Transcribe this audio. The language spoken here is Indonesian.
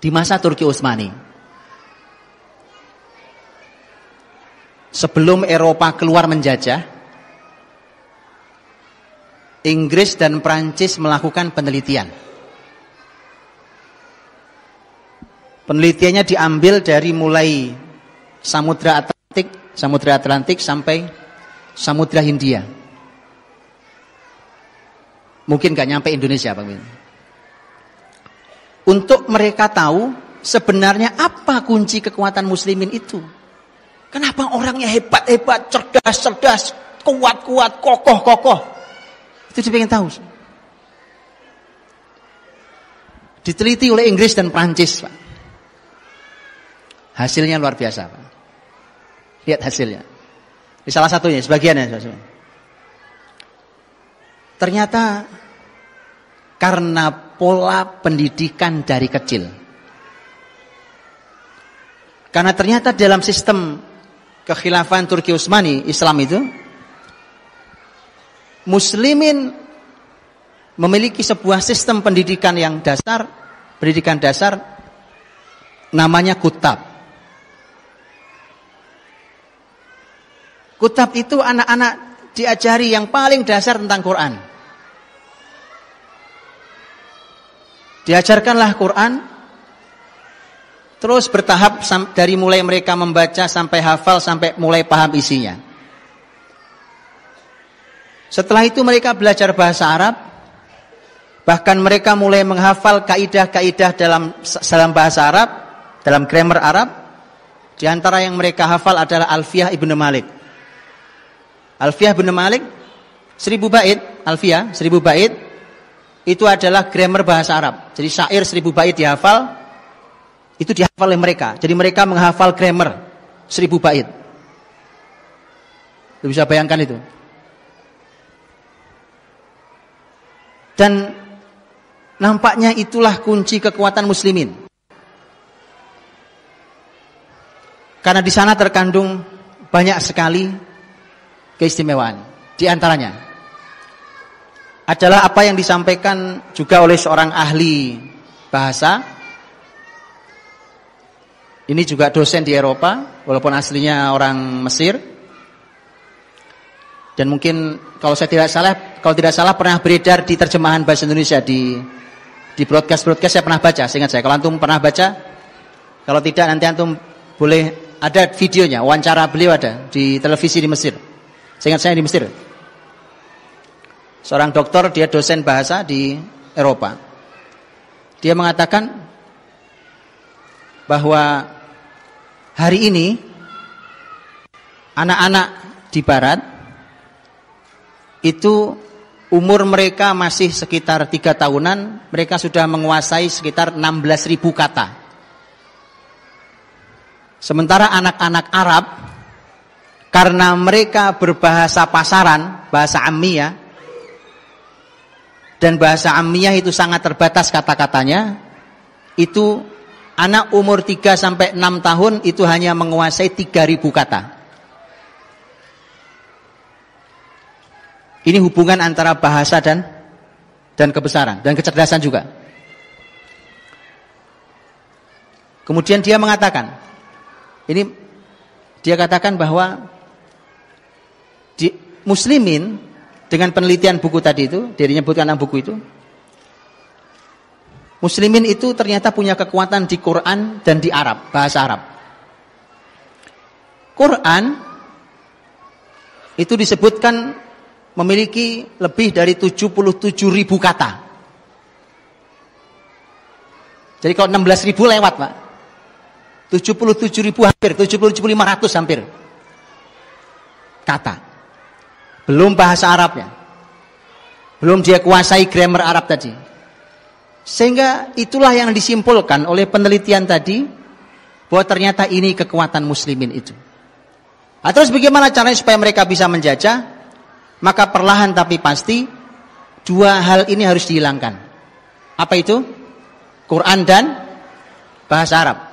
di masa Turki Utsmani. Sebelum Eropa keluar menjajah, Inggris dan Prancis melakukan penelitian. Penelitiannya diambil dari mulai Samudra Atlantik, Samudra Atlantik sampai Samudra Hindia. Mungkin gak nyampe Indonesia, Bang Min. Untuk mereka tahu sebenarnya apa kunci kekuatan muslimin itu. Kenapa orangnya hebat-hebat, cerdas-cerdas, kuat-kuat, kokoh-kokoh. Itu dia ingin tahu. Diteliti oleh Inggris dan Perancis, Pak. Hasilnya luar biasa, Pak. Lihat hasilnya. Di salah satunya, sebagiannya. Ternyata karena pola pendidikan dari kecil. Karena ternyata dalam sistem kekhilafan Turki Utsmani Islam itu muslimin memiliki sebuah sistem pendidikan yang dasar, pendidikan dasar namanya kutab. Kutab itu anak-anak diajari yang paling dasar tentang Quran. Diajarkanlah Quran terus bertahap dari mulai mereka membaca sampai hafal sampai mulai paham isinya. Setelah itu mereka belajar bahasa Arab bahkan mereka mulai menghafal kaidah-kaidah dalam dalam bahasa Arab, dalam grammar Arab. Di antara yang mereka hafal adalah Alfiah Ibnu Malik. Alfiah Ibnu Malik seribu bait, Alfiah seribu bait itu adalah grammar bahasa Arab. Jadi syair seribu bait dihafal, itu dihafal oleh mereka. Jadi mereka menghafal grammar seribu bait. Lu bisa bayangkan itu. Dan nampaknya itulah kunci kekuatan muslimin. Karena di sana terkandung banyak sekali keistimewaan. Di antaranya, adalah apa yang disampaikan juga oleh seorang ahli bahasa. Ini juga dosen di Eropa, walaupun aslinya orang Mesir. Dan mungkin kalau saya tidak salah, kalau tidak salah pernah beredar di terjemahan bahasa Indonesia di di broadcast-broadcast saya pernah baca, seingat saya. Kalau antum pernah baca, kalau tidak nanti antum boleh ada videonya, wawancara beliau ada di televisi di Mesir. Seingat saya di Mesir. Seorang dokter, dia dosen bahasa di Eropa. Dia mengatakan bahwa hari ini anak-anak di barat itu umur mereka masih sekitar tiga tahunan, mereka sudah menguasai sekitar 16 ribu kata. Sementara anak-anak Arab karena mereka berbahasa pasaran, bahasa Amiyah, dan bahasa Amiyah itu sangat terbatas kata-katanya. Itu anak umur 3 sampai 6 tahun itu hanya menguasai 3000 kata. Ini hubungan antara bahasa dan dan kebesaran dan kecerdasan juga. Kemudian dia mengatakan, ini dia katakan bahwa di, muslimin dengan penelitian buku tadi itu, dia menyebutkan dalam buku itu, Muslimin itu ternyata punya kekuatan di Quran dan di Arab, bahasa Arab. Quran itu disebutkan memiliki lebih dari 77 ribu kata. Jadi kalau 16 ribu lewat Pak. 77 ribu hampir, 77500 hampir. Kata. Belum bahasa Arabnya. Belum dia kuasai grammar Arab tadi. Sehingga itulah yang disimpulkan oleh penelitian tadi bahwa ternyata ini kekuatan muslimin itu. Nah, terus bagaimana caranya supaya mereka bisa menjajah? Maka perlahan tapi pasti dua hal ini harus dihilangkan. Apa itu? Quran dan bahasa Arab.